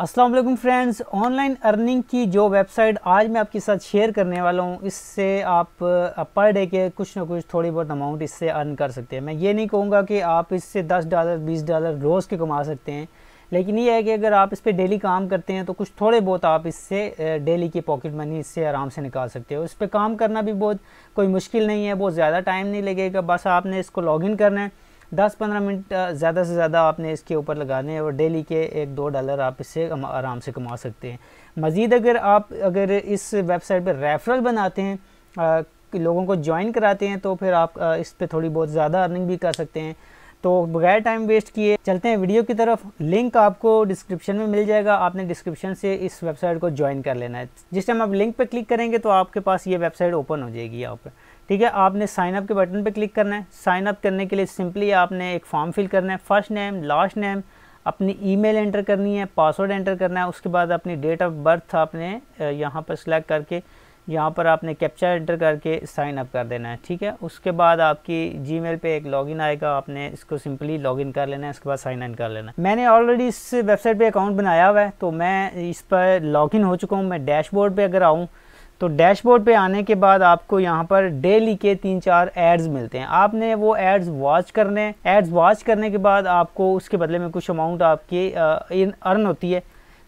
Aslam friends online earning की जो website आज मैं आपके साथ शेयर करने वाला हूँ इससे आप पर डे के कुछ ना कुछ थोड़ी बहुत अमाउंट इससे अर्न कर सकते हैं मैं ये नहीं कहूँगा कि आप इससे 10 डॉलर 20 डॉलर रोज़ के कमा सकते हैं लेकिन ये है कि अगर आप इस पर डेली काम करते हैं तो कुछ थोड़े बहुत आप इससे डेली की पॉकेट मनी इससे आराम से निकाल सकते हो इस पर काम करना भी बहुत कोई मुश्किल नहीं है बहुत ज़्यादा टाइम नहीं लगेगा बस आपने इसको लॉगिन करना है 10-15 मिनट ज़्यादा से ज़्यादा आपने इसके ऊपर लगाने हैं और डेली के एक दो डॉलर आप इससे आराम से कमा सकते हैं मज़ीद अगर आप अगर इस वेबसाइट पर रेफरल बनाते हैं लोगों को ज्वाइन कराते हैं तो फिर आप इस पर थोड़ी बहुत ज़्यादा अर्निंग भी कर सकते हैं तो बगैर टाइम वेस्ट किए चलते हैं वीडियो की तरफ लिंक आपको डिस्क्रिप्शन में मिल जाएगा आपने डिस्क्रिप्शन से इस वेबसाइट को ज्वाइन कर लेना है जिस टाइम आप लिंक पर क्लिक करेंगे तो आपके पास ये वेबसाइट ओपन हो जाएगी यहाँ पर ठीक है आपने साइन अप के बटन पर क्लिक करना है साइन अप करने के लिए सिंपली आपने एक फॉर्म फिल करना है फर्स्ट नेम लास्ट नेम अपनी ईमेल एंटर करनी है पासवर्ड एंटर करना है उसके बाद अपनी डेट ऑफ बर्थ आपने यहाँ पर सिलेक्ट करके यहाँ पर आपने कैप्चा एंटर करके साइन अप कर देना है ठीक है उसके बाद आपकी जीमेल पे एक लॉगिन आएगा आपने इसको सिंपली लॉगिन कर लेना है उसके बाद साइन इन कर लेना है मैंने ऑलरेडी इस वेबसाइट पे अकाउंट बनाया हुआ है तो मैं इस पर लॉगिन हो चुका हूँ मैं डैशबोर्ड पे अगर आऊँ तो डैशबोर्ड पे आने के बाद आपको यहाँ पर डेली के तीन चार एड्स मिलते हैं आपने वो एड्स वॉच करने एड्स वॉच करने के बाद आपको उसके बदले में कुछ अमाउंट आपके इन अर्न होती है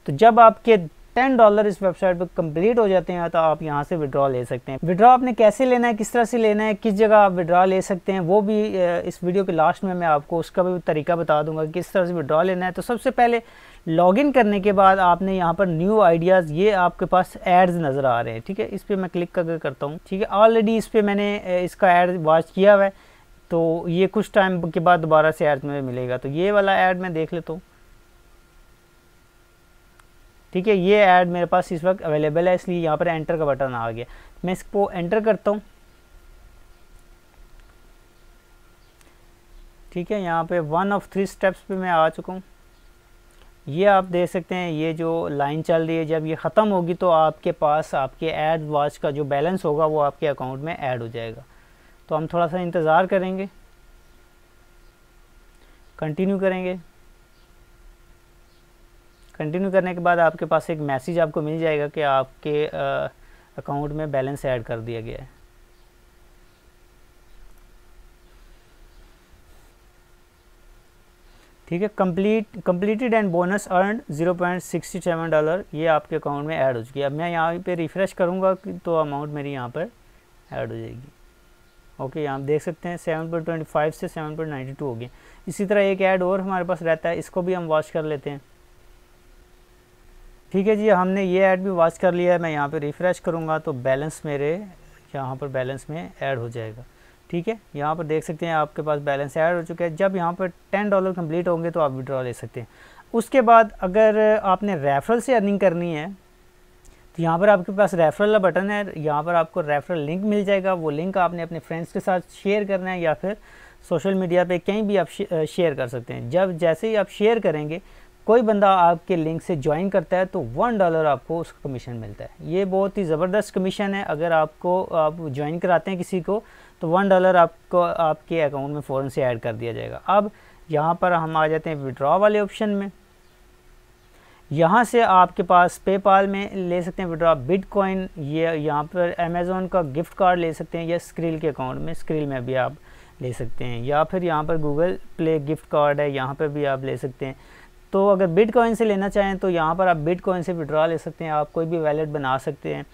तो जब आपके टेन डॉलर इस वेबसाइट पर कंप्लीट हो जाते हैं तो आप यहाँ से विड्रॉ ले सकते हैं विड्रॉ आपने कैसे लेना है किस तरह से लेना है किस जगह आप विड्रॉ ले सकते हैं वो भी इस वीडियो के लास्ट में मैं आपको उसका भी तरीका बता दूंगा किस तरह से विड्रॉ लेना है तो सबसे पहले लॉगिन करने के बाद आपने यहाँ पर न्यू आइडियाज़ ये आपके पास एड्स नज़र आ रहे हैं ठीक है इस पर मैं क्लिक करके करता हूँ ठीक है ऑलरेडी इस पर मैंने इसका एड वॉच किया हुआ है तो ये कुछ टाइम के बाद दोबारा से एड में मिलेगा तो ये वाला एड मैं देख लेता हूँ ठीक है ये ऐड मेरे पास इस वक्त अवेलेबल है इसलिए यहाँ पर एंटर का बटन आ गया मैं इसको एंटर करता हूँ ठीक है यहाँ पे वन ऑफ थ्री स्टेप्स पे मैं आ चुका हूँ ये आप देख सकते हैं ये जो लाइन चल रही है जब ये ख़त्म होगी तो आपके पास आपके एड वॉच का जो बैलेंस होगा वो आपके अकाउंट में ऐड हो जाएगा तो हम थोड़ा सा इंतज़ार करेंगे कंटिन्यू करेंगे कंटिन्यू करने के बाद आपके पास एक मैसेज आपको मिल जाएगा कि आपके अकाउंट में बैलेंस ऐड कर दिया गया है ठीक है complete completed and bonus earn zero point sixty seven dollar ये आपके अकाउंट में ऐड हो चुकी है अब मैं यहाँ पे रिफ़्रेश करूँगा तो अमाउंट मेरी यहाँ पर ऐड हो जाएगी ओके यहाँ देख सकते हैं सेवन पॉइंट ट्वेंटी फाइव से सेवन पॉइंट नाइन्टी टू हो गया इसी तरह एक ऐड और हमारे पास रहता है इसको भी हम वॉश कर लेते हैं ठीक है जी हमने ये ऐड भी वॉच कर लिया है मैं यहाँ पे रिफ़्रेश करूँगा तो बैलेंस मेरे यहाँ पर बैलेंस में ऐड हो जाएगा ठीक है यहाँ पर देख सकते हैं आपके पास बैलेंस ऐड हो चुका है जब यहाँ पर टेन डॉलर कम्प्लीट होंगे तो आप विड्रॉ ले सकते हैं उसके बाद अगर आपने रेफरल से अर्निंग करनी है तो यहाँ पर आपके पास रेफरल का बटन है यहाँ पर आपको रेफरल लिंक मिल जाएगा वो लिंक आपने अपने फ्रेंड्स के साथ शेयर करना है या फिर सोशल मीडिया पे कहीं भी आप शेयर कर सकते हैं जब जैसे ही आप शेयर करेंगे कोई बंदा आपके लिंक से ज्वाइन करता है तो वन डॉलर आपको उसका कमीशन मिलता है ये बहुत ही ज़बरदस्त कमीशन है अगर आपको आप ज्वाइन कराते हैं किसी को तो वन डॉलर आपको आपके अकाउंट में फ़ौरन से ऐड कर दिया जाएगा अब यहाँ पर हम आ जाते हैं विड्रॉ वाले ऑप्शन में यहाँ से आपके पास पेपाल में ले सकते हैं विड्रॉ बिटकॉइन ये यहाँ पर अमेज़ोन का गिफ्ट कार्ड ले सकते हैं या स्क्रील के अकाउंट में स्क्रील में भी आप ले सकते हैं या फिर यहाँ पर गूगल प्ले गिफ्ट कार्ड है यहाँ पर भी आप ले सकते हैं तो अगर बिट कॉइन से लेना चाहें तो यहाँ पर आप बिट कॉइन से विड्रा ले सकते हैं आप कोई भी वैलेट बना सकते हैं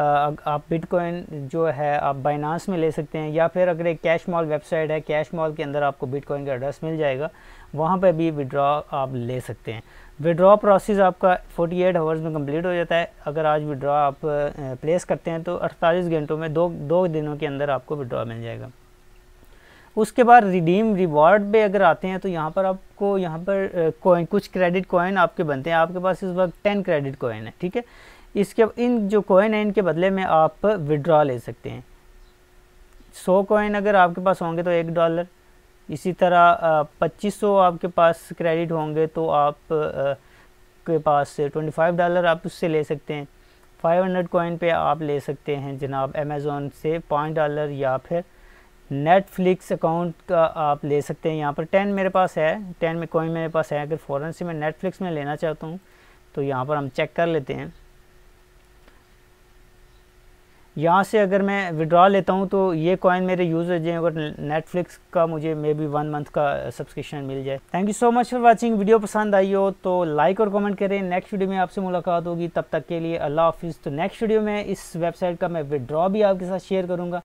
आप बिटकॉइन जो है आप बाइनांस में ले सकते हैं या फिर अगर एक कैश मॉल वेबसाइट है कैश मॉल के अंदर आपको बिटकॉइन का एड्रेस मिल जाएगा वहाँ पर भी विड्रा आप ले सकते हैं विड्रा प्रोसेस आपका 48 एट आवर्स में कंप्लीट हो जाता है अगर आज विड्रा आप प्लेस करते हैं तो 48 घंटों में दो दो दिनों के अंदर आपको विड्रा मिल जाएगा उसके बाद रिडीम रिवॉर्ड पे अगर आते हैं तो यहाँ पर आपको यहाँ पर कॉइन कुछ क्रेडिट कॉइन आपके बनते हैं आपके पास इस वक्त टेन क्रेडिट कॉइन है ठीक है इसके इन जो कॉइन है इनके बदले में आप विड्रॉ ले सकते हैं सौ कॉइन अगर आपके पास होंगे तो एक डॉलर इसी तरह पच्चीस सौ आपके पास क्रेडिट होंगे तो आप आ, के पास ट्वेंटी फाइव डॉलर आप उससे ले सकते हैं फाइव हंड्रेड कॉइन पे आप ले सकते हैं जनाब अमेज़ोन से पाँच डॉलर या फिर नेटफ्लिक्स अकाउंट का आप ले सकते हैं यहाँ पर टेन मेरे पास है टेन में कोई मेरे पास है अगर फ़ौरन से मैं नेटफ्लिक्स में लेना चाहता हूँ तो यहाँ पर हम चेक कर लेते हैं यहाँ से अगर मैं विड्रॉ लेता हूँ तो ये कॉइन मेरे यूज़र जो अगर नेटफ्लिक्स का मुझे मे बी वन मंथ का सब्सक्रिप्शन मिल जाए thank you so much for watching video पसंद आई हो तो लाइक और कमेंट करें नेक्स्ट वीडियो में आपसे मुलाकात होगी तब तक के लिए अल्लाह हाफिज़ तो नेक्स्ट वीडियो में इस वेबसाइट का मैं विड्रॉ भी आपके साथ शेयर करूँगा